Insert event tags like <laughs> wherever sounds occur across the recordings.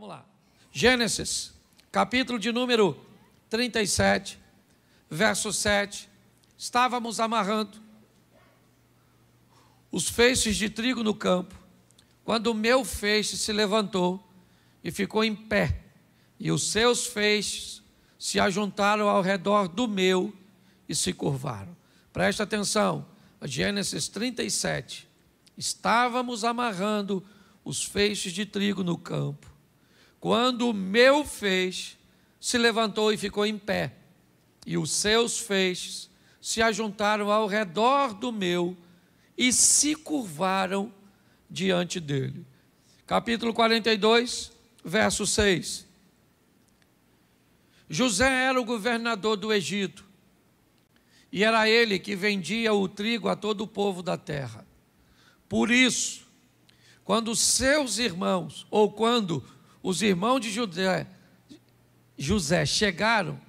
Vamos lá. Gênesis, capítulo de número 37, verso 7. Estávamos amarrando os feixes de trigo no campo, quando o meu feixe se levantou e ficou em pé, e os seus feixes se ajuntaram ao redor do meu e se curvaram. Presta atenção, Gênesis 37. Estávamos amarrando os feixes de trigo no campo, quando o meu fez, se levantou e ficou em pé, e os seus feixes se ajuntaram ao redor do meu e se curvaram diante dele. Capítulo 42, verso 6. José era o governador do Egito, e era ele que vendia o trigo a todo o povo da terra. Por isso, quando seus irmãos, ou quando os irmãos de José, José chegaram,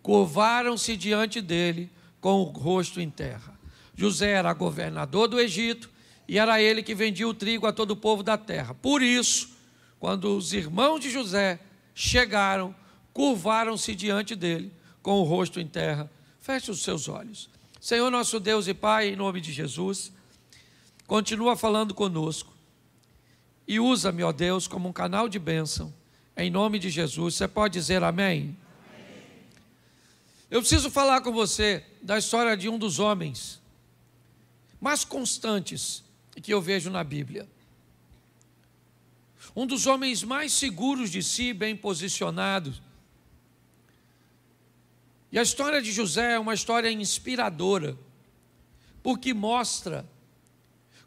curvaram-se diante dele com o rosto em terra. José era governador do Egito e era ele que vendia o trigo a todo o povo da terra. Por isso, quando os irmãos de José chegaram, curvaram-se diante dele com o rosto em terra. Feche os seus olhos. Senhor nosso Deus e Pai, em nome de Jesus, continua falando conosco e usa-me, ó Deus, como um canal de bênção. Em nome de Jesus. Você pode dizer amém? amém? Eu preciso falar com você da história de um dos homens mais constantes que eu vejo na Bíblia. Um dos homens mais seguros de si, bem posicionados. E a história de José é uma história inspiradora, porque mostra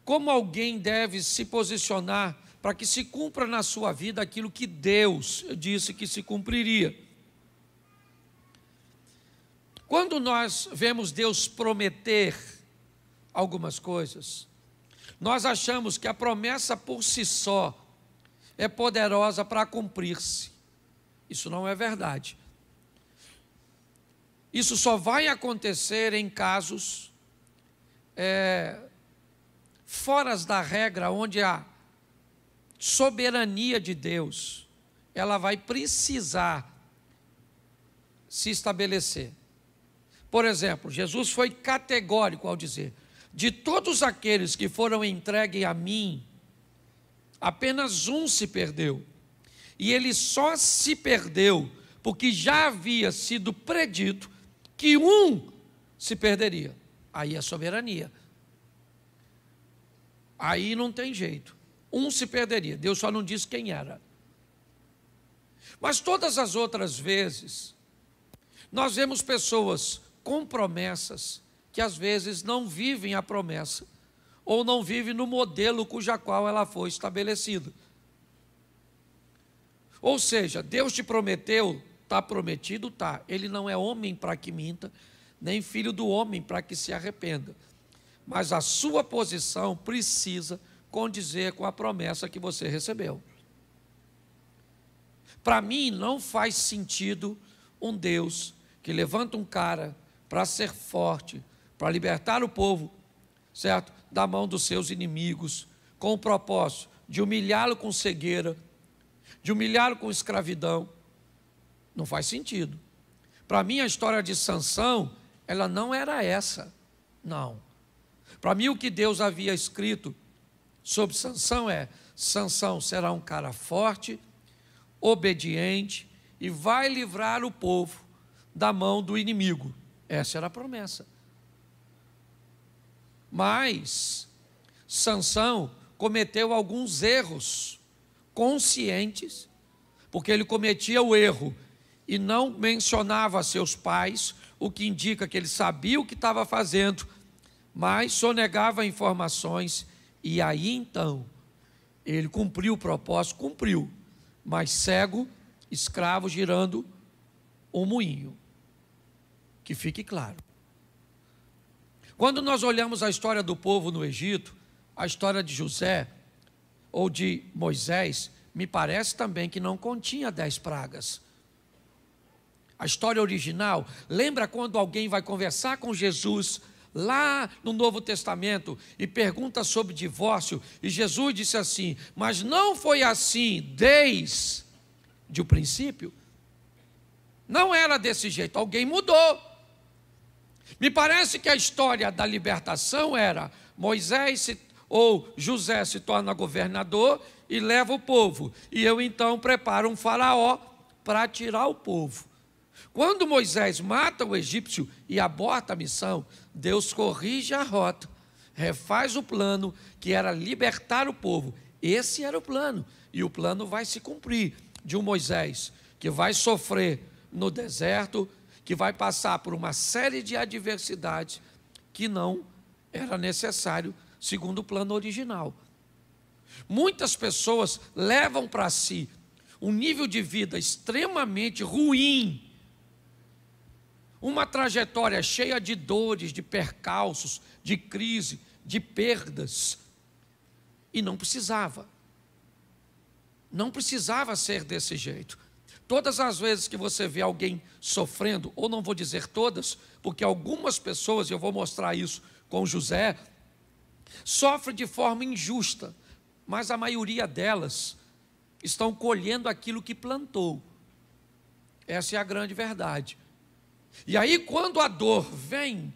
como alguém deve se posicionar para que se cumpra na sua vida aquilo que Deus disse que se cumpriria. Quando nós vemos Deus prometer algumas coisas, nós achamos que a promessa por si só é poderosa para cumprir-se. Isso não é verdade. Isso só vai acontecer em casos é, fora da regra, onde a soberania de Deus, ela vai precisar se estabelecer. Por exemplo, Jesus foi categórico ao dizer: de todos aqueles que foram entregues a mim, apenas um se perdeu. E ele só se perdeu porque já havia sido predito que um se perderia. Aí é soberania. Aí não tem jeito um se perderia. Deus só não disse quem era. Mas todas as outras vezes, nós vemos pessoas com promessas que às vezes não vivem a promessa ou não vivem no modelo cuja qual ela foi estabelecida. Ou seja, Deus te prometeu, está prometido, tá. Ele não é homem para que minta, nem filho do homem para que se arrependa. Mas a sua posição precisa condizer com a promessa que você recebeu. Para mim, não faz sentido um Deus que levanta um cara para ser forte, para libertar o povo, certo? Da mão dos seus inimigos, com o propósito de humilhá-lo com cegueira, de humilhá-lo com escravidão. Não faz sentido. Para mim, a história de Sansão, ela não era essa. Não. Para mim, o que Deus havia escrito sobre Sansão é: Sansão será um cara forte, obediente e vai livrar o povo da mão do inimigo. Essa era a promessa. Mas Sansão cometeu alguns erros conscientes, porque ele cometia o erro e não mencionava a seus pais, o que indica que ele sabia o que estava fazendo, mas sonegava informações e aí então, ele cumpriu o propósito, cumpriu, mas cego, escravo girando o um moinho. Que fique claro. Quando nós olhamos a história do povo no Egito, a história de José ou de Moisés, me parece também que não continha dez pragas. A história original, lembra quando alguém vai conversar com Jesus? lá no Novo Testamento e pergunta sobre divórcio, e Jesus disse assim: Mas não foi assim desde o princípio? Não era desse jeito, alguém mudou. Me parece que a história da libertação era Moisés se, ou José se torna governador e leva o povo, e eu então preparo um faraó para tirar o povo. Quando Moisés mata o egípcio e aborta a missão, Deus corrige a rota, refaz o plano que era libertar o povo. Esse era o plano, e o plano vai se cumprir de um Moisés que vai sofrer no deserto, que vai passar por uma série de adversidades que não era necessário segundo o plano original. Muitas pessoas levam para si um nível de vida extremamente ruim uma trajetória cheia de dores, de percalços, de crise, de perdas. E não precisava. Não precisava ser desse jeito. Todas as vezes que você vê alguém sofrendo, ou não vou dizer todas, porque algumas pessoas, e eu vou mostrar isso com José, sofrem de forma injusta, mas a maioria delas estão colhendo aquilo que plantou. Essa é a grande verdade. E aí, quando a dor vem,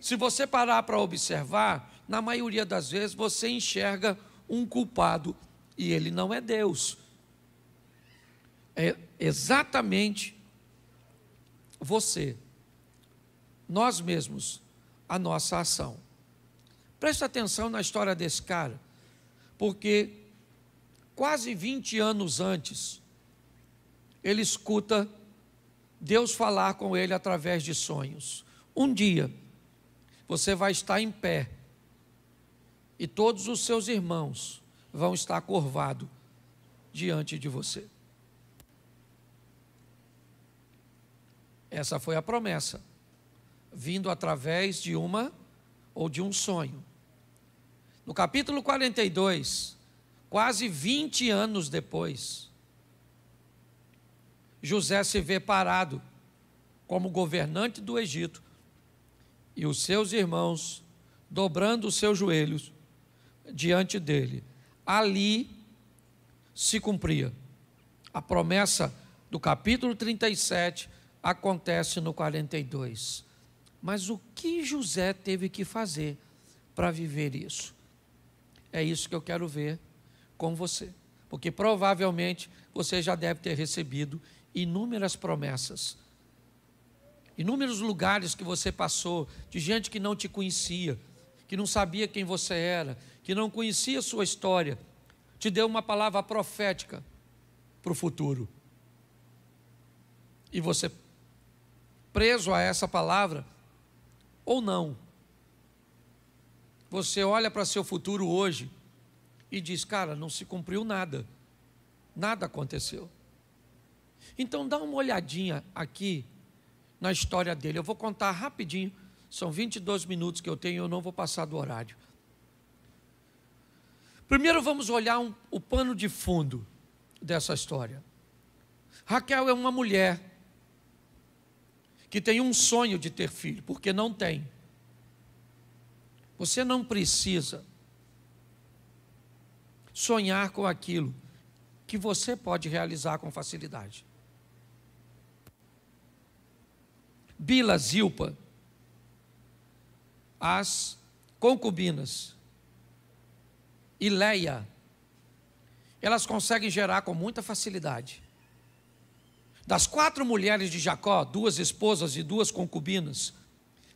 se você parar para observar, na maioria das vezes você enxerga um culpado e ele não é Deus. É exatamente você, nós mesmos, a nossa ação. Preste atenção na história desse cara, porque quase 20 anos antes, ele escuta Deus falar com ele através de sonhos. Um dia, você vai estar em pé e todos os seus irmãos vão estar curvados diante de você. Essa foi a promessa, vindo através de uma ou de um sonho. No capítulo 42, quase 20 anos depois, José se vê parado como governante do Egito e os seus irmãos dobrando os seus joelhos diante dele. Ali se cumpria. A promessa do capítulo 37 acontece no 42. Mas o que José teve que fazer para viver isso? É isso que eu quero ver com você. Porque provavelmente você já deve ter recebido inúmeras promessas, inúmeros lugares que você passou, de gente que não te conhecia, que não sabia quem você era, que não conhecia a sua história, te deu uma palavra profética para o futuro. E você, preso a essa palavra, ou não, você olha para seu futuro hoje e diz: Cara, não se cumpriu nada, nada aconteceu. Então dá uma olhadinha aqui na história dele. Eu vou contar rapidinho, são 22 minutos que eu tenho, eu não vou passar do horário. Primeiro vamos olhar um, o pano de fundo dessa história. Raquel é uma mulher que tem um sonho de ter filho, porque não tem. Você não precisa sonhar com aquilo que você pode realizar com facilidade. Bila Zilpa, as concubinas e Leia, elas conseguem gerar com muita facilidade. Das quatro mulheres de Jacó, duas esposas e duas concubinas,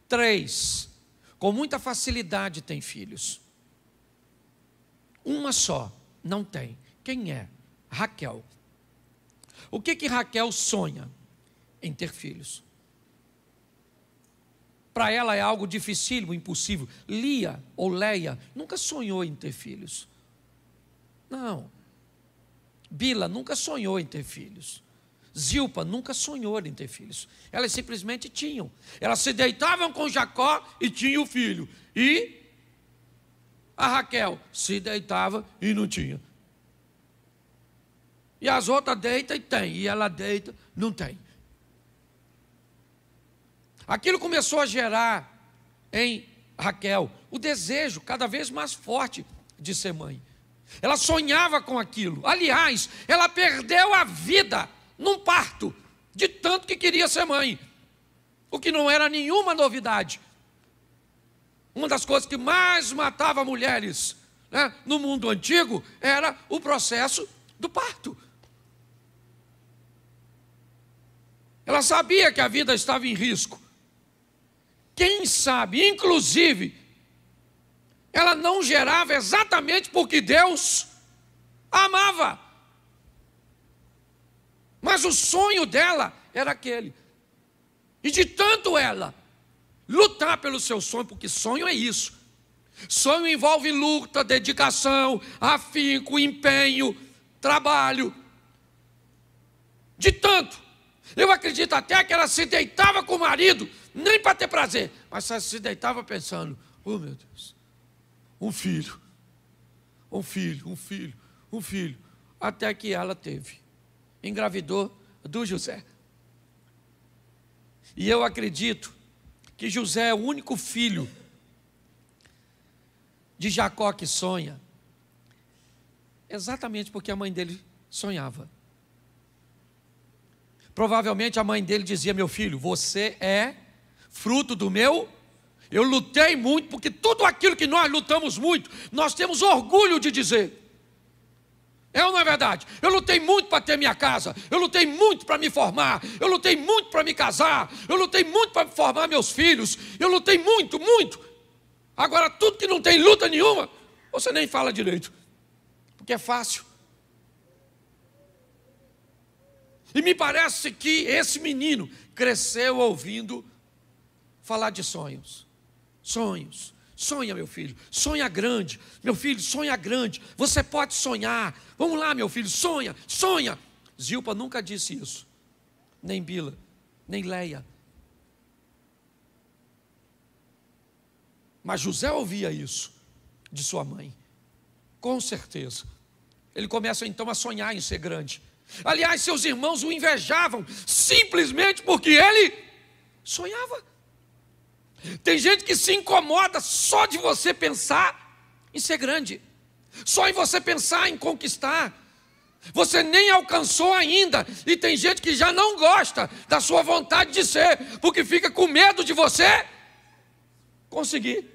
três, com muita facilidade, têm filhos. Uma só não tem. Quem é? Raquel. O que que Raquel sonha? Em ter filhos. Para ela é algo dificílimo, impossível. Lia ou Leia nunca sonhou em ter filhos. Não. Bila nunca sonhou em ter filhos. Zilpa nunca sonhou em ter filhos. Elas simplesmente tinham. Elas se deitavam com Jacó e tinham o filho. E a Raquel se deitava e não tinha. E as outras deita e tem. E ela deita, não tem. Aquilo começou a gerar em Raquel o desejo cada vez mais forte de ser mãe. Ela sonhava com aquilo. Aliás, ela perdeu a vida num parto, de tanto que queria ser mãe, o que não era nenhuma novidade. Uma das coisas que mais matava mulheres né, no mundo antigo era o processo do parto. Ela sabia que a vida estava em risco, quem sabe, inclusive, ela não gerava exatamente porque Deus amava. Mas o sonho dela era aquele. E de tanto ela lutar pelo seu sonho, porque sonho é isso. Sonho envolve luta, dedicação, afinco, empenho, trabalho. De tanto. Eu acredito até que ela se deitava com o marido nem para ter prazer. Mas se deitava pensando: oh meu Deus, um filho, um filho, um filho, um filho. Até que ela teve. Engravidou do José. E eu acredito que José é o único filho de Jacó que sonha, exatamente porque a mãe dele sonhava. Provavelmente a mãe dele dizia: Meu filho, você é fruto do meu. Eu lutei muito, porque tudo aquilo que nós lutamos muito, nós temos orgulho de dizer. É ou não é verdade? Eu lutei muito para ter minha casa, eu lutei muito para me formar, eu lutei muito para me casar, eu lutei muito para formar meus filhos, eu lutei muito, muito. Agora, tudo que não tem luta nenhuma, você nem fala direito, porque é fácil. E me parece que esse menino cresceu ouvindo falar de sonhos. Sonhos. Sonha, meu filho. Sonha grande. Meu filho, sonha grande. Você pode sonhar. Vamos lá, meu filho. Sonha, sonha. Zilpa nunca disse isso. Nem Bila, nem Leia. Mas José ouvia isso de sua mãe. Com certeza. Ele começa então a sonhar em ser grande. Aliás, seus irmãos o invejavam simplesmente porque ele sonhava. Tem gente que se incomoda só de você pensar em ser grande, só em você pensar em conquistar. Você nem alcançou ainda, e tem gente que já não gosta da sua vontade de ser, porque fica com medo de você conseguir.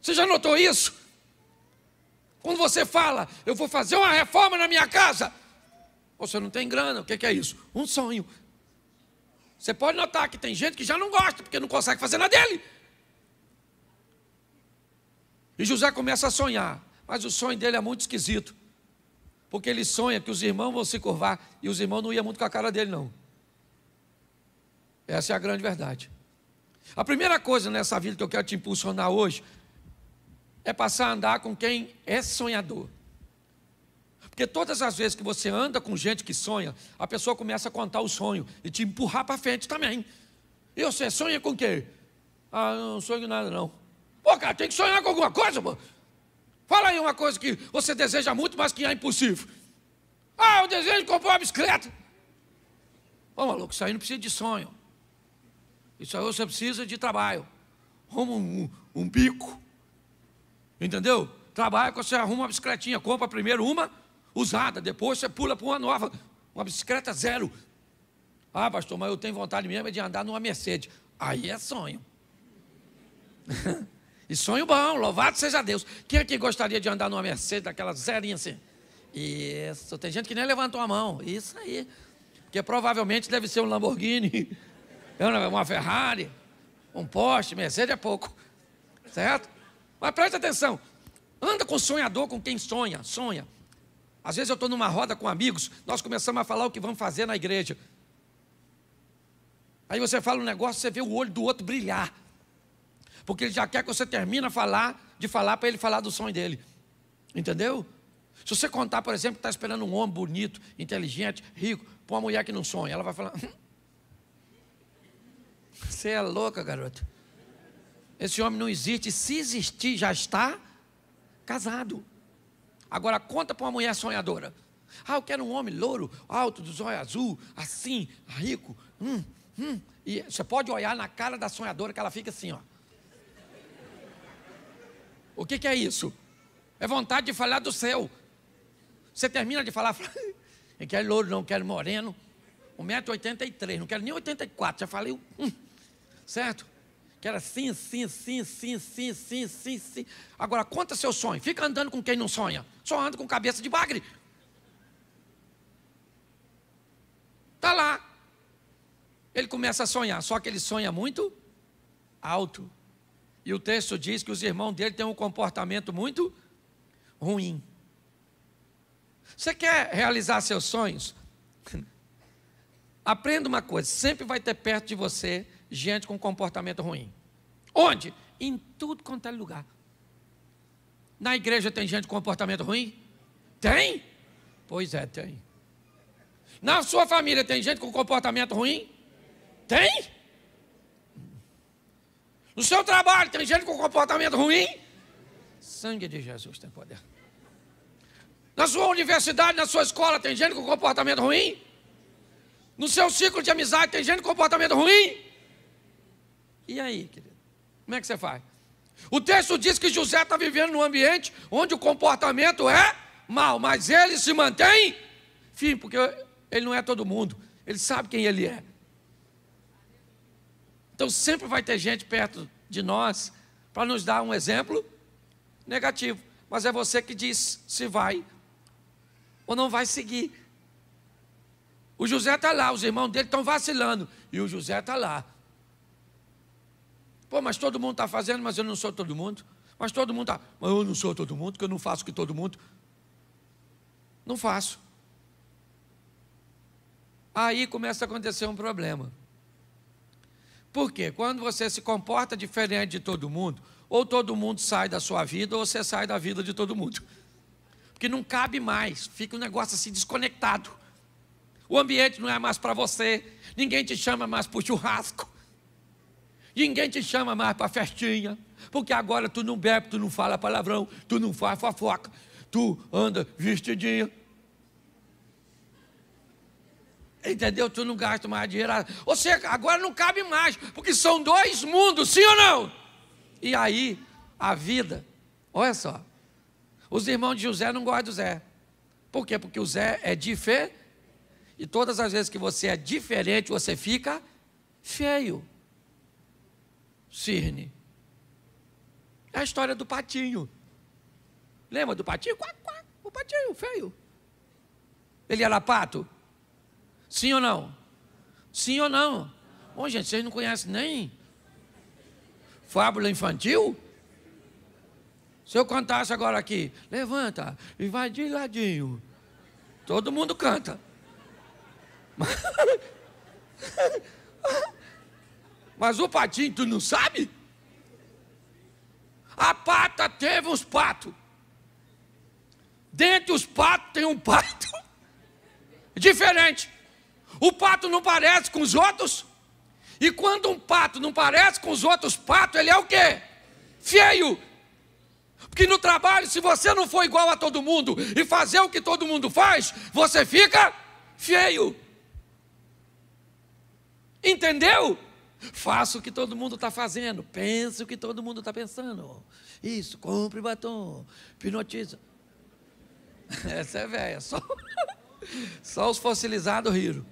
Você já notou isso? Quando você fala, eu vou fazer uma reforma na minha casa, você não tem grana, o que é isso? Um sonho, você pode notar que tem gente que já não gosta, porque não consegue fazer nada dele. E José começa a sonhar, mas o sonho dele é muito esquisito, porque ele sonha que os irmãos vão se curvar e os irmãos não iam muito com a cara dele, não. Essa é a grande verdade. A primeira coisa nessa vida que eu quero te impulsionar hoje é passar a andar com quem é sonhador. Porque todas as vezes que você anda com gente que sonha, a pessoa começa a contar o sonho e te empurrar para frente também. E você sonha com o quê? Ah, não sonho nada não. Pô, cara, tem que sonhar com alguma coisa, pô. Fala aí uma coisa que você deseja muito, mas que é impossível. Ah, eu desejo comprar uma bicicleta. Ô, maluco, isso aí não precisa de sonho. Isso aí você precisa de trabalho. Arruma um, um, um bico. Entendeu? Trabalha, você arruma uma bicicletinha. Compra primeiro uma, usada, depois você pula para uma nova, uma bicicleta zero. Ah, pastor, mas eu tenho vontade mesmo é de andar numa Mercedes. Aí é sonho. <laughs> e sonho bom, louvado seja Deus. Quem aqui gostaria de andar numa Mercedes, daquela zerinha assim? Isso, tem gente que nem levantou a mão. Isso aí. Porque provavelmente deve ser um Lamborghini, <laughs> é uma Ferrari, um Porsche, Mercedes é pouco. Certo? Mas preste atenção. Anda com sonhador, com quem sonha, sonha. Às vezes eu estou numa roda com amigos, nós começamos a falar o que vamos fazer na igreja. Aí você fala um negócio, você vê o olho do outro brilhar. Porque ele já quer que você termine falar, de falar para ele falar do sonho dele. Entendeu? Se você contar, por exemplo, que está esperando um homem bonito, inteligente, rico, para uma mulher que não sonha, ela vai falar: hum, Você é louca, garoto. Esse homem não existe. Se existir, já está casado. Agora conta para uma mulher sonhadora. Ah, eu quero um homem louro, alto, dos olhos azul, assim, rico. Hum, hum. E você pode olhar na cara da sonhadora que ela fica assim, ó. O que, que é isso? É vontade de falar do céu. Você termina de falar, <laughs> eu quero louro, não quero moreno. 1,83m, não quero nem 84, já falei, hum, certo? que era sim sim sim sim sim sim sim sim. Agora conta seu sonho, fica andando com quem não sonha, só anda com cabeça de bagre. Está lá. Ele começa a sonhar, só que ele sonha muito alto. E o texto diz que os irmãos dele têm um comportamento muito ruim. Você quer realizar seus sonhos? <laughs> Aprenda uma coisa: sempre vai ter perto de você gente com comportamento ruim. Onde? Em tudo quanto é lugar. Na igreja tem gente com comportamento ruim? Tem? Pois é, tem. Na sua família tem gente com comportamento ruim? Tem? No seu trabalho tem gente com comportamento ruim? Sangue de Jesus tem poder. Na sua universidade, na sua escola, tem gente com comportamento ruim? No seu ciclo de amizade, tem gente com comportamento ruim? E aí, querido? Como é que você faz? O texto diz que José está vivendo num ambiente onde o comportamento é mal, mas ele se mantém firme, porque ele não é todo mundo, ele sabe quem ele é. Então sempre vai ter gente perto de nós para nos dar um exemplo negativo, mas é você que diz se vai ou não vai seguir. O José está lá, os irmãos dele estão vacilando, e o José está lá, Pô, mas todo mundo está fazendo, mas eu não sou todo mundo. Mas todo mundo está. Mas eu não sou todo mundo, porque eu não faço o que todo mundo. Não faço. Aí começa a acontecer um problema. Por quê? Quando você se comporta diferente de todo mundo, ou todo mundo sai da sua vida, ou você sai da vida de todo mundo. Porque não cabe mais, fica um negócio assim desconectado. O ambiente não é mais para você, ninguém te chama mais para churrasco. Ninguém te chama mais para festinha, porque agora tu não bebe, tu não fala palavrão, tu não faz fofoca, tu anda vestidinho. Entendeu? Tu não gasta mais dinheiro. Você agora não cabe mais, porque são dois mundos, sim ou não? E aí, a vida, olha só. Os irmãos de José não gostam do Zé. Por quê? Porque o Zé é diferente. E todas as vezes que você é diferente, você fica feio. Cirne. É a história do patinho. Lembra do patinho? Quá, quá, o patinho feio. Ele era pato? Sim ou não? Sim ou não? Bom, gente, vocês não conhecem nem fábula infantil? Se eu cantasse agora aqui, levanta e vai de ladinho. Todo mundo canta. <laughs> Mas o patinho, tu não sabe? A pata teve uns patos. Dentre os patos tem um pato <laughs> diferente. O pato não parece com os outros. E quando um pato não parece com os outros patos, ele é o quê? Feio. Porque no trabalho, se você não for igual a todo mundo e fazer o que todo mundo faz, você fica feio. Entendeu? Faça o que todo mundo está fazendo. Pense o que todo mundo está pensando. Isso, compre batom, hipnotiza. <laughs> Essa é velha. Só, <laughs> só os fossilizados riram.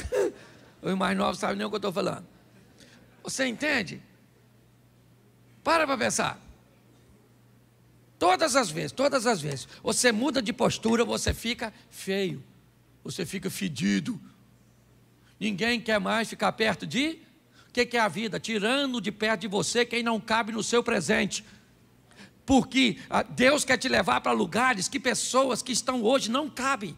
<laughs> Os mais novos sabem nem o que eu estou falando. Você entende? Para para pensar. Todas as vezes, todas as vezes, você muda de postura, você fica feio, você fica fedido. Ninguém quer mais ficar perto de que, que é a vida? Tirando de perto de você quem não cabe no seu presente. Porque ah, Deus quer te levar para lugares que pessoas que estão hoje não cabem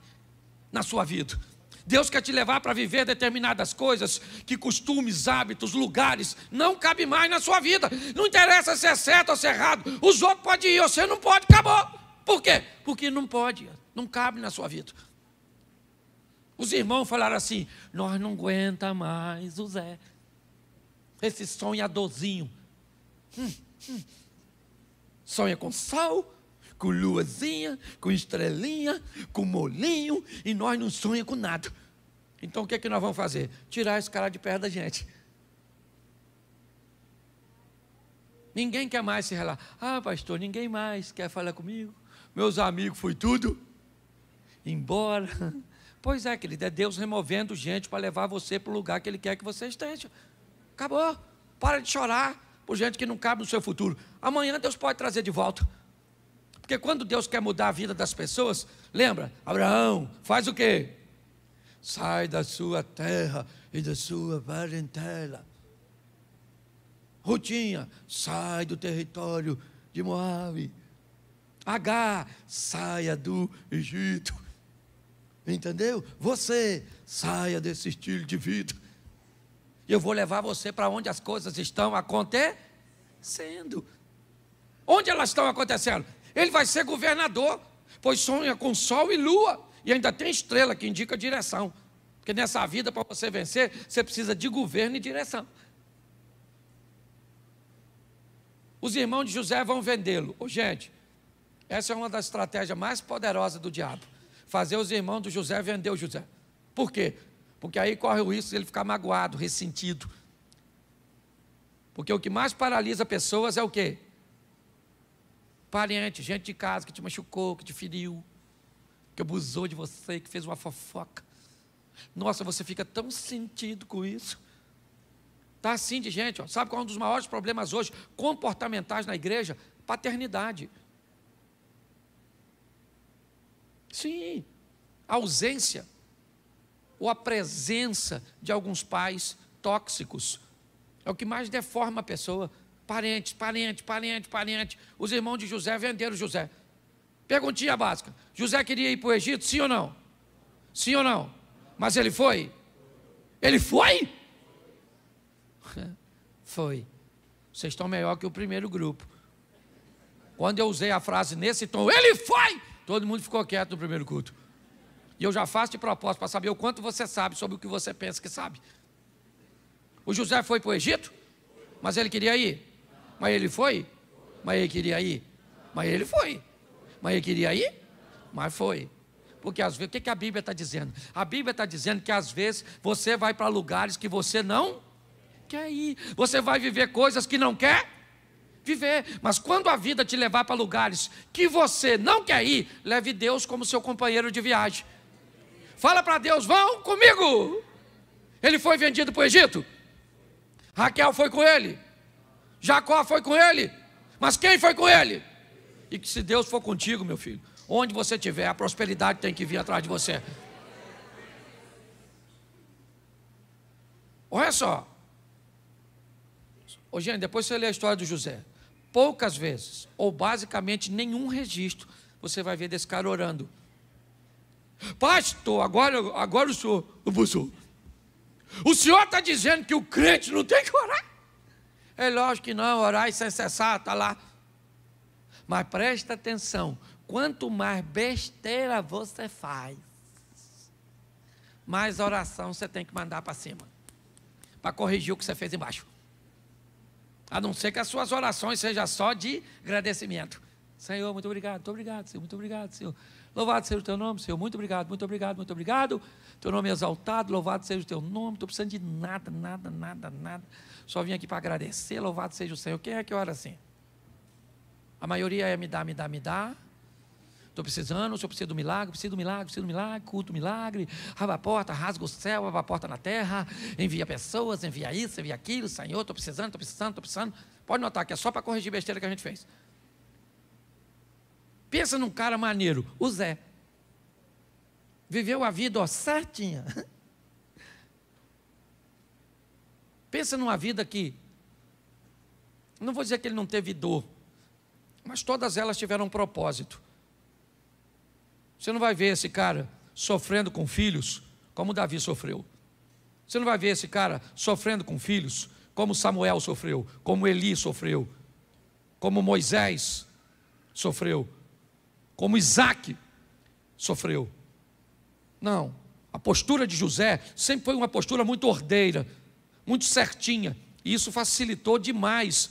na sua vida. Deus quer te levar para viver determinadas coisas, que costumes, hábitos, lugares, não cabem mais na sua vida. Não interessa se é certo ou se é errado. Os outros podem ir, você não pode, acabou. Por quê? Porque não pode, não cabe na sua vida. Os irmãos falaram assim: nós não aguenta mais o Zé esse sonhadorzinho. Hum, hum. Sonha com sal, com luazinha, com estrelinha, com molinho, e nós não sonha com nada. Então o que é que nós vamos fazer? Tirar esse cara de perto da gente. Ninguém quer mais se relar. Ah, pastor, ninguém mais quer falar comigo. Meus amigos, foi tudo embora. <laughs> Pois é, querido, é Deus removendo gente para levar você para o lugar que Ele quer que você esteja. Acabou. Para de chorar por gente que não cabe no seu futuro. Amanhã Deus pode trazer de volta. Porque quando Deus quer mudar a vida das pessoas, lembra? Abraão, faz o quê? Sai da sua terra e da sua parentela. Rutinha, sai do território de Moabe. H, saia do Egito. Entendeu? Você, saia desse estilo de vida. E eu vou levar você para onde as coisas estão acontecendo. Onde elas estão acontecendo? Ele vai ser governador, pois sonha com sol e lua, e ainda tem estrela que indica a direção. Porque nessa vida, para você vencer, você precisa de governo e direção. Os irmãos de José vão vendê-lo. Oh, gente, essa é uma das estratégias mais poderosas do diabo. Fazer os irmãos do José vender o José. Por quê? Porque aí corre o risco de ele ficar magoado, ressentido. Porque o que mais paralisa pessoas é o quê? Parente, gente de casa que te machucou, que te feriu, que abusou de você, que fez uma fofoca. Nossa, você fica tão sentido com isso. Está assim de gente. Ó. Sabe qual é um dos maiores problemas hoje comportamentais na igreja? Paternidade. Sim, ausência ou a presença de alguns pais tóxicos. É o que mais deforma a pessoa. Parente, parente, parente, parente. Os irmãos de José venderam José. Perguntinha básica: José queria ir para o Egito, sim ou não? Sim ou não? Mas ele foi? Ele foi? <laughs> Foi. Vocês estão melhor que o primeiro grupo. Quando eu usei a frase nesse tom, ele foi! Todo mundo ficou quieto no primeiro culto. E eu já faço de propósito para saber o quanto você sabe sobre o que você pensa que sabe. O José foi para o Egito, mas ele queria ir. Mas ele foi? Mas ele queria ir. Mas ele foi. Mas ele queria ir? Mas foi. Porque às vezes, o que, que a Bíblia está dizendo? A Bíblia está dizendo que às vezes você vai para lugares que você não quer ir. Você vai viver coisas que não quer viver. Mas quando a vida te levar para lugares que você não quer ir, leve Deus como seu companheiro de viagem. Fala para Deus, vão comigo. Ele foi vendido para o Egito. Raquel foi com ele. Jacó foi com ele. Mas quem foi com ele? E que se Deus for contigo, meu filho, onde você estiver, a prosperidade tem que vir atrás de você. Olha só. Ô, gente, depois você lê a história do José. Poucas vezes, ou basicamente nenhum registro, você vai ver desse cara orando. Pastor, agora, agora o senhor abusou. O senhor está dizendo que o crente não tem que orar? É lógico que não, orar e sem cessar, está lá. Mas presta atenção: quanto mais besteira você faz, mais oração você tem que mandar para cima para corrigir o que você fez embaixo. A não ser que as suas orações sejam só de agradecimento. Senhor, muito obrigado, muito obrigado, Senhor, muito obrigado, Senhor. Louvado seja o teu nome, Senhor. Muito obrigado, muito obrigado, muito obrigado. Teu nome é exaltado, louvado seja o teu nome. Não estou precisando de nada, nada, nada, nada. Só vim aqui para agradecer, louvado seja o Senhor. Quem é que ora assim? A maioria é me dá, me dá, me dá. Estou precisando, o senhor precisa do milagre, preciso do milagre, preciso do milagre, culto milagre, abre a porta, rasga o céu, abre a porta na terra, envia pessoas, envia isso, envia aquilo, Senhor, estou precisando, estou precisando, estou precisando. Pode notar que é só para corrigir besteira que a gente fez. Pensa num cara maneiro, o Zé. Viveu a vida ó, certinha. <laughs> Pensa numa vida que. Não vou dizer que ele não teve dor, mas todas elas tiveram um propósito. Você não vai ver esse cara sofrendo com filhos como Davi sofreu. Você não vai ver esse cara sofrendo com filhos como Samuel sofreu, como Eli sofreu, como Moisés sofreu como Isaac sofreu. Não. A postura de José sempre foi uma postura muito ordeira, muito certinha. E isso facilitou demais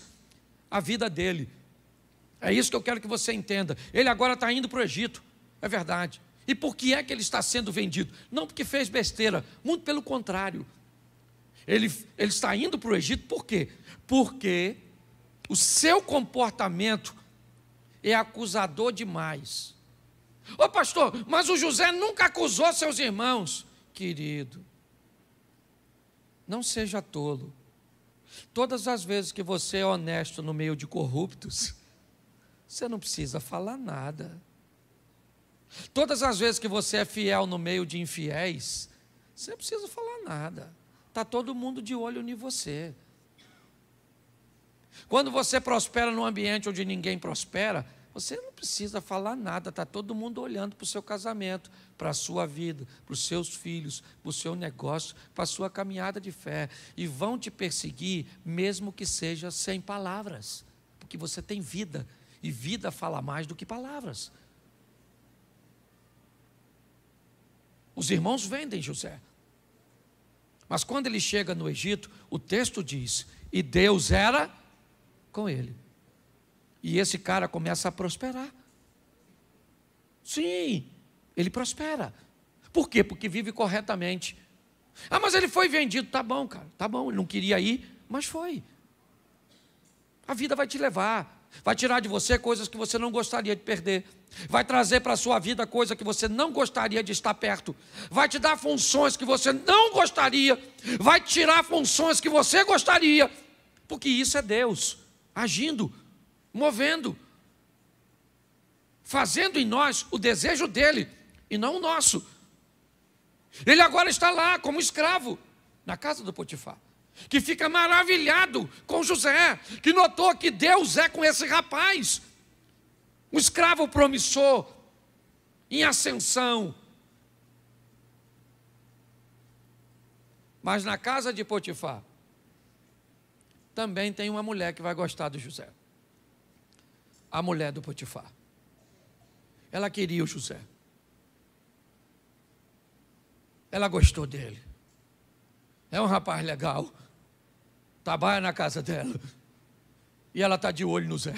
a vida dele. É isso que eu quero que você entenda. Ele agora está indo para o Egito. É verdade. E por que é que ele está sendo vendido? Não porque fez besteira, muito pelo contrário. Ele, ele está indo para o Egito por quê? Porque o seu comportamento é acusador demais. Ô oh, pastor, mas o José nunca acusou seus irmãos. Querido, não seja tolo. Todas as vezes que você é honesto no meio de corruptos, <laughs> você não precisa falar nada. Todas as vezes que você é fiel no meio de infiéis, você não precisa falar nada. Está todo mundo de olho em você. Quando você prospera num ambiente onde ninguém prospera, você não precisa falar nada, está todo mundo olhando para o seu casamento, para a sua vida, para os seus filhos, para o seu negócio, para a sua caminhada de fé. E vão te perseguir, mesmo que seja sem palavras, porque você tem vida. E vida fala mais do que palavras. Os irmãos vendem José. Mas quando ele chega no Egito, o texto diz: e Deus era com ele. E esse cara começa a prosperar. Sim, ele prospera. Por quê? Porque vive corretamente. Ah, mas ele foi vendido. Tá bom, cara, tá bom. Ele não queria ir, mas foi. A vida vai te levar. Vai tirar de você coisas que você não gostaria de perder. Vai trazer para a sua vida coisa que você não gostaria de estar perto. Vai te dar funções que você não gostaria. Vai tirar funções que você gostaria. Porque isso é Deus agindo movendo, fazendo em nós o desejo dele e não o nosso. Ele agora está lá como escravo, na casa do Potifar, que fica maravilhado com José, que notou que Deus é com esse rapaz, um escravo promissor, em ascensão. Mas na casa de Potifar, também tem uma mulher que vai gostar de José a mulher do Potifar. Ela queria o José. Ela gostou dele. É um rapaz legal. Trabalha na casa dela. E ela está de olho no Zé.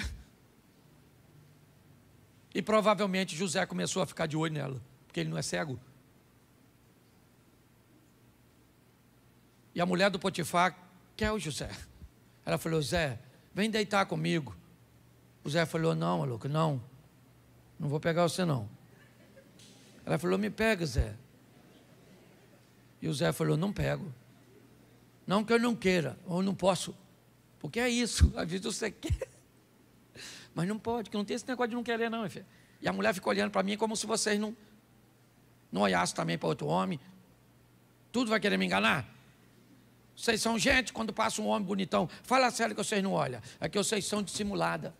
E provavelmente José começou a ficar de olho nela, porque ele não é cego. E a mulher do Potifar quer o José. Ela falou: José vem deitar comigo. O Zé falou: Não, maluco, não. Não vou pegar você, não. Ela falou: Me pega, Zé. E o Zé falou: Não pego. Não que eu não queira, ou não posso. Porque é isso, às <laughs> vezes você quer. Mas não pode, que não tem esse negócio de não querer, não, filho. E a mulher ficou olhando para mim como se vocês não, não olhassem também para outro homem. Tudo vai querer me enganar? Vocês são gente, quando passa um homem bonitão, fala sério que vocês não olham. É que vocês são dissimulada.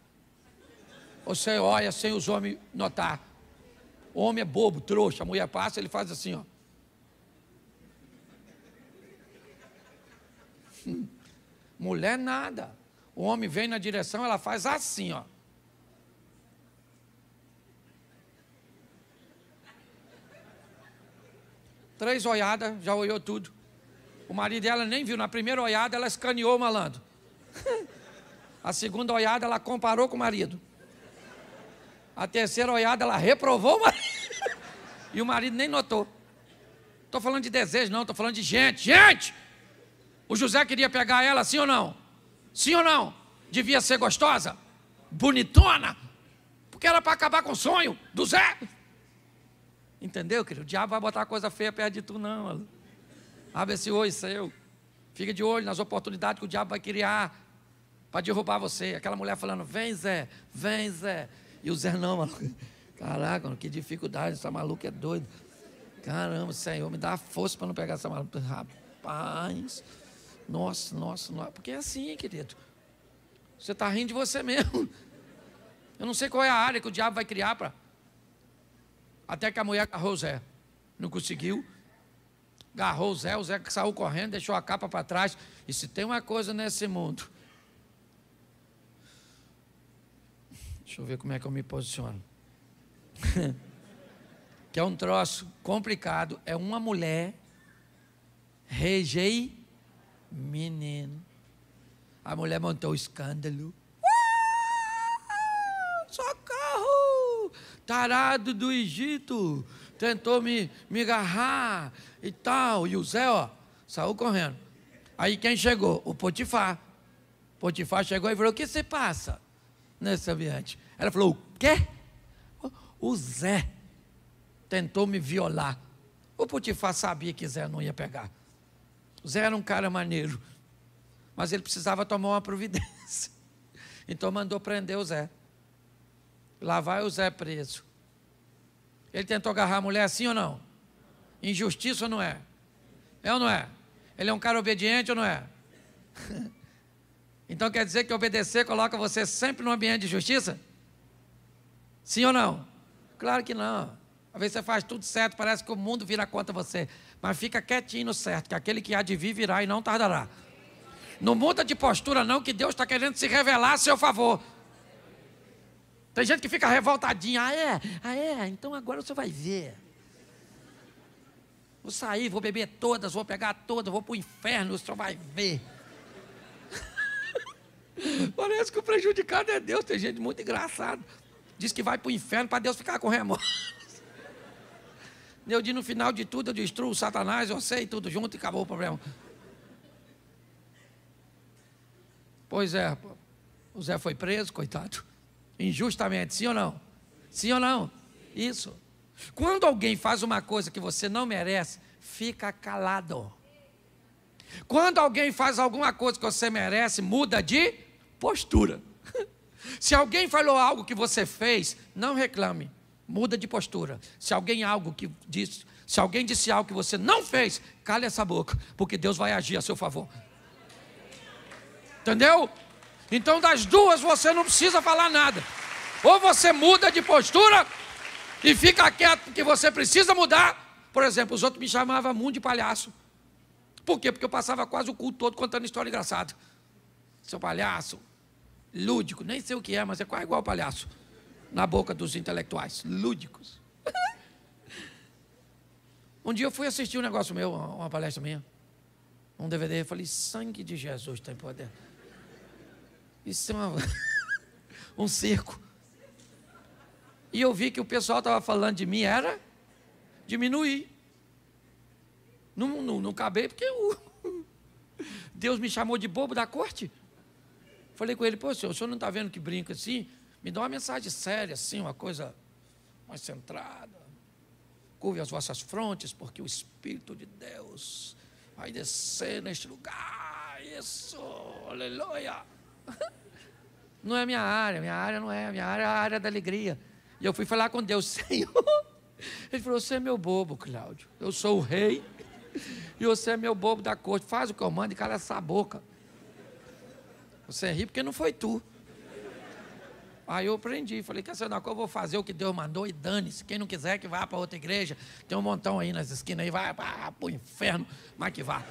Você olha sem os homens notar. O homem é bobo, trouxa, a mulher passa, ele faz assim, ó. Hum. Mulher nada. O homem vem na direção, ela faz assim, ó. Três olhadas, já olhou tudo. O marido dela nem viu. Na primeira olhada, ela escaneou o malandro. <laughs> A segunda olhada, ela comparou com o marido. A terceira olhada, ela reprovou o marido. <laughs> E o marido nem notou. Estou falando de desejo, não, estou falando de gente. Gente! O José queria pegar ela, sim ou não? Sim ou não? Devia ser gostosa? Bonitona? Porque era para acabar com o sonho do Zé. Entendeu, querido? O diabo vai botar coisa feia perto de tu, não. Abre esse oi seu. Fica de olho nas oportunidades que o diabo vai criar para derrubar você. Aquela mulher falando: vem, Zé, vem, Zé. E o Zé não, maluco. Caraca, que dificuldade, essa maluca é doida. Caramba, Senhor, me dá força para não pegar essa maluca. Rapaz, nossa, nossa, nossa. Porque é assim, querido. Você está rindo de você mesmo. Eu não sei qual é a área que o diabo vai criar para. Até que a mulher agarrou o Zé. Não conseguiu. Agarrou o Zé, o Zé saiu correndo, deixou a capa para trás. E se tem uma coisa nesse mundo Deixa eu ver como é que eu me posiciono. <laughs> que é um troço complicado. É uma mulher rejei menino. A mulher montou escândalo. socorro! Tarado do Egito tentou me, me agarrar e tal. E o Zé, ó, saiu correndo. Aí quem chegou? O Potifar. Potifar chegou e falou: O que se passa? nesse ambiente. Ela falou: O quê? O Zé tentou me violar. O Potifar sabia que Zé não ia pegar. O Zé era um cara maneiro, mas ele precisava tomar uma providência. <laughs> Então mandou prender o Zé. Lá vai o Zé preso. Ele tentou agarrar a mulher assim ou não? Injustiça ou não é? É ou não é? Ele é um cara obediente ou não é? <laughs> Então quer dizer que obedecer coloca você sempre no ambiente de justiça? Sim ou não? Claro que não. Às vezes você faz tudo certo, parece que o mundo vira contra você. Mas fica quietinho no certo, que aquele que há de vir virá e não tardará. Não muda de postura, não, que Deus está querendo se revelar a seu favor. Tem gente que fica revoltadinha. Ah, é? Ah, é? Então agora você vai ver. Vou sair, vou beber todas, vou pegar todas, vou para o inferno, o senhor vai ver. Parece que o prejudicado é Deus. Tem gente muito engraçada. Diz que vai para o inferno para Deus ficar com remorso. Eu digo, no final de tudo, eu destruo o Satanás, eu sei tudo junto e acabou o problema. Pois é, o Zé foi preso, coitado. Injustamente, sim ou não? Sim ou não? Isso. Quando alguém faz uma coisa que você não merece, fica calado. Quando alguém faz alguma coisa que você merece, muda de postura. <laughs> Se alguém falou algo que você fez, não reclame, muda de postura. Se alguém algo que disse, se alguém disse algo que você não fez, cale essa boca, porque Deus vai agir a seu favor. Entendeu? Então das duas você não precisa falar nada. Ou você muda de postura e fica quieto porque você precisa mudar. Por exemplo, os outros me chamavam muito de palhaço. Por quê? Porque eu passava quase o culto todo contando história engraçada. Seu palhaço, lúdico, nem sei o que é, mas é quase igual palhaço, na boca dos intelectuais, lúdicos. <laughs> um dia eu fui assistir um negócio meu, uma palestra minha, um DVD, eu falei, sangue de Jesus tem poder. Isso é uma... um circo. E eu vi que o pessoal estava falando de mim era diminuir. Não, não, não acabei porque eu... <laughs> Deus me chamou de bobo da corte. Falei com ele, pô, senhor, o senhor não está vendo que brinca assim? Me dá uma mensagem séria, assim, uma coisa mais centrada. Curve as vossas frontes, porque o Espírito de Deus vai descer neste lugar. Isso, aleluia. <laughs> Não é minha área, minha área não é, minha área é a área da alegria. E eu fui falar com Deus, <laughs> Senhor. Ele falou: Você é meu bobo, Cláudio. Eu sou o rei <laughs> e você é meu bobo da corte. Faz o que eu mando e cala essa boca. Você ri porque não foi tu. Aí eu aprendi, falei, quer saber da eu vou fazer o que Deus mandou e dane-se. Quem não quiser que vá para outra igreja, tem um montão aí nas esquinas aí, vai para o inferno, mas que vá.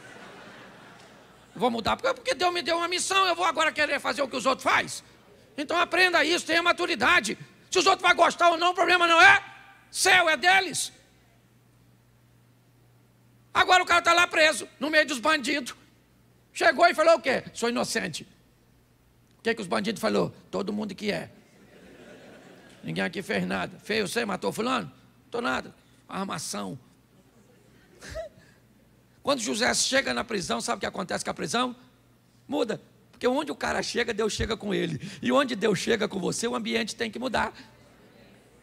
Vou mudar, porque Deus me deu uma missão, eu vou agora querer fazer o que os outros fazem. Então aprenda isso, tenha maturidade. Se os outros vão gostar ou não, o problema não é céu, é deles. Agora o cara está lá preso, no meio dos bandidos. Chegou e falou o quê? Sou inocente. O que, é que os bandidos falou? Todo mundo que é. Ninguém aqui fez nada. Feio você, matou fulano? tô nada. Armação. <laughs> Quando José chega na prisão, sabe o que acontece com a prisão? Muda. Porque onde o cara chega, Deus chega com ele. E onde Deus chega com você, o ambiente tem que mudar.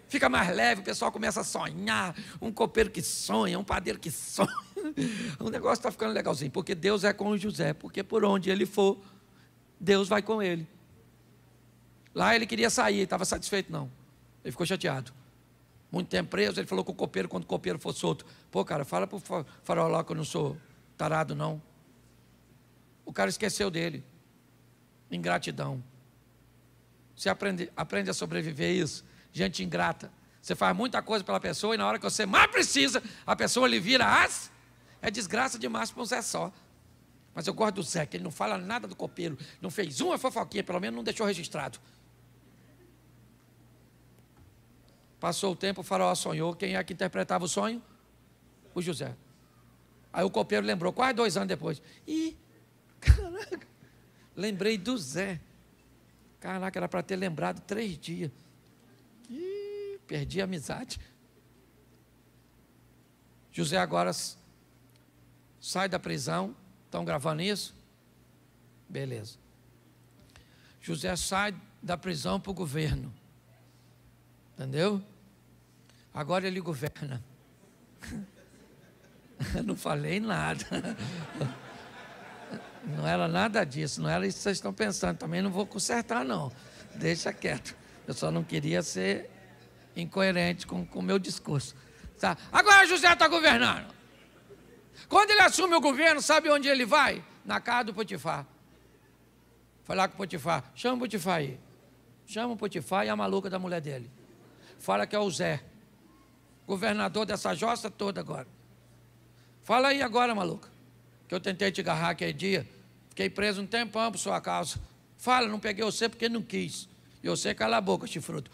Fica mais leve, o pessoal começa a sonhar. Um copeiro que sonha, um padeiro que <laughs> sonha. O negócio está ficando legalzinho, porque Deus é com José, porque por onde ele for, Deus vai com ele. Lá ele queria sair, estava satisfeito, não. Ele ficou chateado. Muito tempo preso, ele falou com o copeiro quando o copeiro for solto. Pô, cara, fala para farol lá que eu não sou tarado, não. O cara esqueceu dele. Ingratidão. Você aprende, aprende a sobreviver a isso? Gente ingrata. Você faz muita coisa pela pessoa e na hora que você mais precisa, a pessoa lhe vira as. É desgraça demais para um ser só. Mas eu gosto do Zé, que ele não fala nada do copeiro, não fez uma fofoquinha, pelo menos não deixou registrado. Passou o tempo, o faraó sonhou. Quem é que interpretava o sonho? O José. Aí o copeiro lembrou, quase dois anos depois. Ih, caraca, lembrei do Zé. Caraca, era para ter lembrado três dias. Ih, perdi a amizade. José agora sai da prisão, Estão gravando isso? Beleza. José sai da prisão para o governo. Entendeu? Agora ele governa. Eu <laughs> não falei nada. <laughs> Não era nada disso, não era isso que vocês estão pensando. Também não vou consertar, não. Deixa quieto. Eu só não queria ser incoerente com o meu discurso. Tá? Agora José está governando. Quando ele assume o governo, sabe onde ele vai? Na casa do Potifar. Falar com o Potifar. Chama o Potifar aí. Chama o Potifar e a maluca da mulher dele. Fala que é o Zé, governador dessa jossa toda agora. Fala aí agora, maluca, que eu tentei te agarrar aquele dia. Fiquei preso um tempão por sua causa. Fala, não peguei você porque não quis. E você cala a boca, chifruto.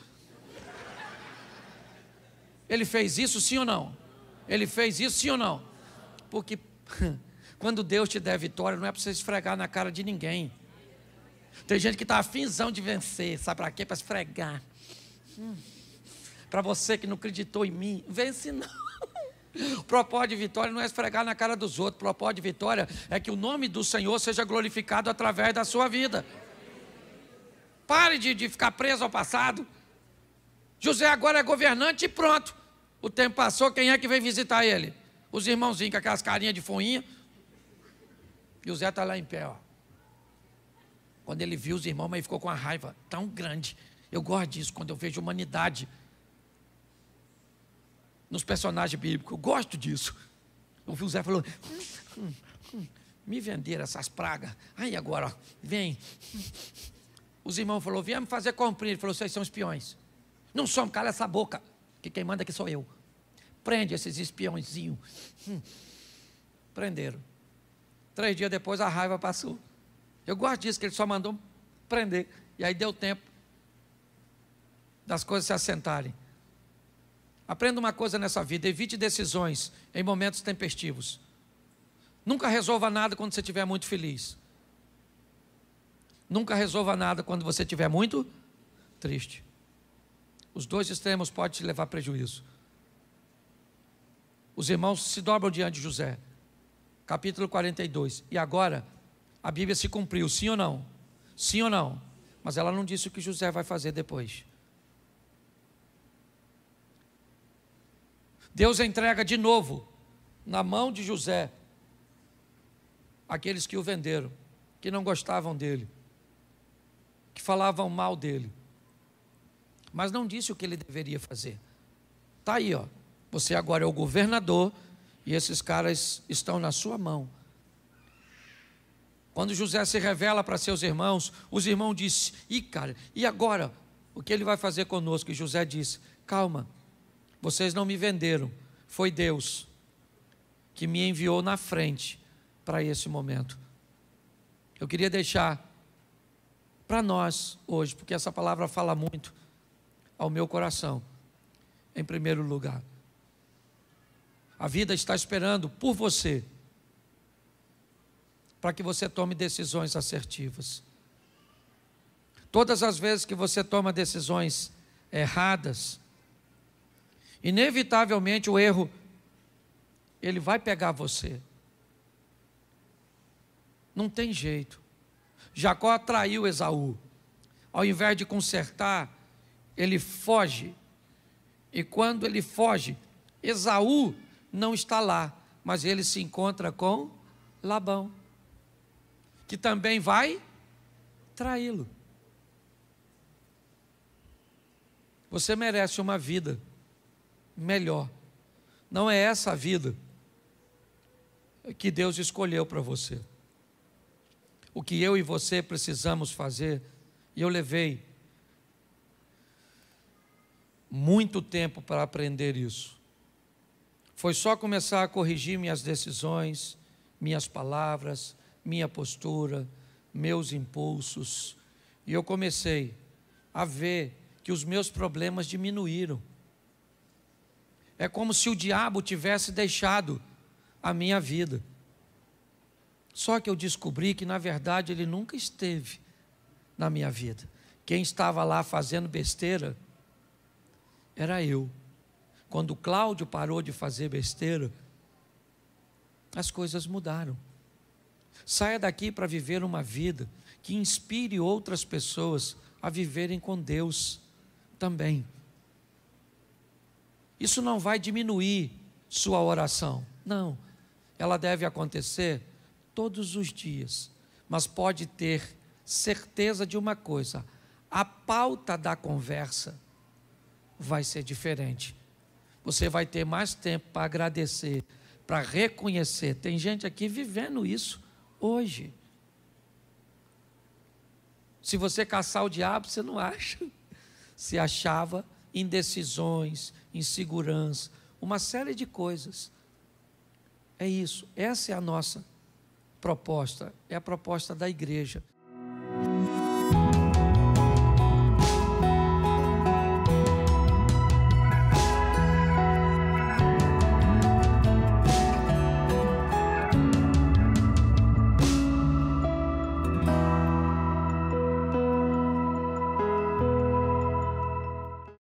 Ele fez isso sim ou não? Ele fez isso sim ou não? Porque <laughs> quando Deus te der vitória, não é para você esfregar na cara de ninguém. Tem gente que está afinzão de vencer, sabe para quê? Para esfregar. Hum. Para você que não acreditou em mim, vence não. <laughs> O propósito de vitória não é esfregar na cara dos outros. O propósito de vitória é que o nome do Senhor seja glorificado através da sua vida. Pare de, de ficar preso ao passado. José agora é governante e pronto. O tempo passou, quem é que vem visitar ele? Os irmãozinhos com aquelas carinhas de foinha. E o Zé está lá em pé, ó. Quando ele viu os irmãos, ele ficou com uma raiva tão grande. Eu gosto disso, quando eu vejo humanidade nos personagens bíblicos. Eu gosto disso. Eu vi o Zé falando: hum, hum, hum, me venderam essas pragas. Aí agora, ó, vem. Os irmãos falaram: viemos fazer comprinha. Ele falou: vocês são espiões. Não somos, cala essa boca, que quem manda aqui sou eu. Prende esses espiãozinhos. Hum. Prenderam. Três dias depois a raiva passou. Eu gosto disso, que ele só mandou prender. E aí deu tempo das coisas se assentarem. Aprenda uma coisa nessa vida: evite decisões em momentos tempestivos. Nunca resolva nada quando você estiver muito feliz. Nunca resolva nada quando você estiver muito triste. Os dois extremos podem te levar a prejuízo. Os irmãos se dobram diante de José. Capítulo 42. E agora, a Bíblia se cumpriu, sim ou não? Sim ou não? Mas ela não disse o que José vai fazer depois. Deus entrega de novo na mão de José aqueles que o venderam, que não gostavam dele, que falavam mal dele, mas não disse o que ele deveria fazer. Está aí, ó. Você agora é o governador e esses caras estão na sua mão. Quando José se revela para seus irmãos, os irmãos dizem: "E cara, e agora? O que ele vai fazer conosco?" E José disse: "Calma. Vocês não me venderam. Foi Deus que me enviou na frente para esse momento." Eu queria deixar para nós hoje, porque essa palavra fala muito ao meu coração, em primeiro lugar. A vida está esperando por você para que você tome decisões assertivas. Todas as vezes que você toma decisões erradas, inevitavelmente o erro ele vai pegar você. Não tem jeito. Jacó atraiu Esaú. Ao invés de consertar, ele foge. E quando ele foge, Esaú não está lá, mas ele se encontra com Labão, que também vai traí-lo. Você merece uma vida melhor. Não é essa a vida que Deus escolheu para você. O que eu e você precisamos fazer, e eu levei muito tempo para aprender isso. Foi só começar a corrigir minhas decisões, minhas palavras, minha postura, meus impulsos. E eu comecei a ver que os meus problemas diminuíram. É como se o diabo tivesse deixado a minha vida. Só que eu descobri que, na verdade, ele nunca esteve na minha vida. Quem estava lá fazendo besteira era eu. Quando Cláudio parou de fazer besteira, as coisas mudaram. Saia daqui para viver uma vida que inspire outras pessoas a viverem com Deus também. Isso não vai diminuir sua oração, não. Ela deve acontecer todos os dias, mas pode ter certeza de uma coisa: a pauta da conversa vai ser diferente você vai ter mais tempo para agradecer, para reconhecer. Tem gente aqui vivendo isso hoje. Se você caçar o diabo, você não acha. <laughs> Se achava indecisões, insegurança, uma série de coisas. É isso, essa é a nossa proposta, é a proposta da igreja.